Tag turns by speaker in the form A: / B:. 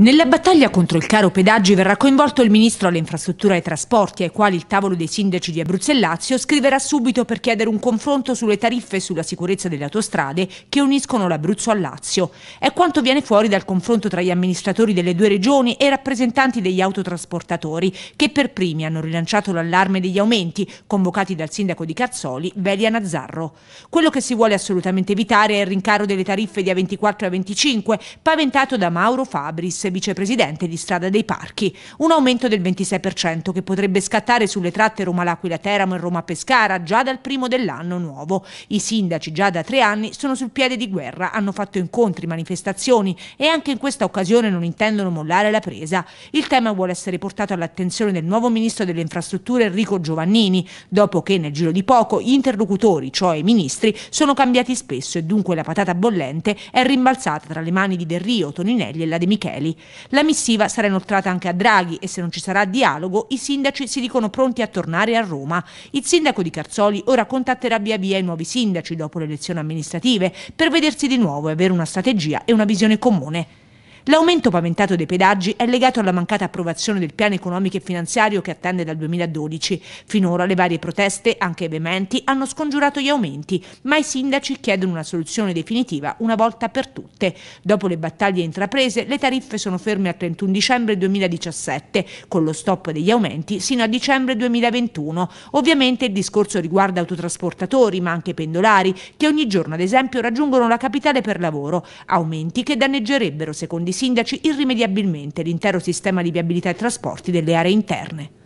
A: Nella battaglia contro il caro pedaggi verrà coinvolto il ministro alle infrastrutture e ai trasporti, ai quali il tavolo dei sindaci di Abruzzo e Lazio scriverà subito per chiedere un confronto sulle tariffe e sulla sicurezza delle autostrade che uniscono l'Abruzzo al Lazio. È quanto viene fuori dal confronto tra gli amministratori delle due regioni e i rappresentanti degli autotrasportatori, che per primi hanno rilanciato l'allarme degli aumenti, convocati dal sindaco di Cazzoli, Velia Nazzarro. Quello che si vuole assolutamente evitare è il rincaro delle tariffe di A24 e A25, paventato da Mauro Fabris vicepresidente di Strada dei Parchi, un aumento del 26% che potrebbe scattare sulle tratte Roma-L'Aquila-Teramo e Roma-Pescara già dal primo dell'anno nuovo. I sindaci già da tre anni sono sul piede di guerra, hanno fatto incontri, manifestazioni e anche in questa occasione non intendono mollare la presa. Il tema vuole essere portato all'attenzione del nuovo ministro delle infrastrutture Enrico Giovannini, dopo che nel giro di poco gli interlocutori, cioè i ministri, sono cambiati spesso e dunque la patata bollente è rimbalzata tra le mani di Del Rio, Toninelli e la De Micheli. La missiva sarà inoltrata anche a Draghi e se non ci sarà dialogo i sindaci si dicono pronti a tornare a Roma. Il sindaco di Carzoli ora contatterà via via i nuovi sindaci dopo le elezioni amministrative per vedersi di nuovo e avere una strategia e una visione comune. L'aumento paventato dei pedaggi è legato alla mancata approvazione del piano economico e finanziario che attende dal 2012. Finora le varie proteste, anche veementi, hanno scongiurato gli aumenti, ma i sindaci chiedono una soluzione definitiva una volta per tutte. Dopo le battaglie intraprese, le tariffe sono ferme al 31 dicembre 2017, con lo stop degli aumenti sino a dicembre 2021. Ovviamente il discorso riguarda autotrasportatori, ma anche pendolari, che ogni giorno ad esempio raggiungono la capitale per lavoro, aumenti che danneggerebbero, secondo i sindaci irrimediabilmente l'intero sistema di viabilità e trasporti delle aree interne.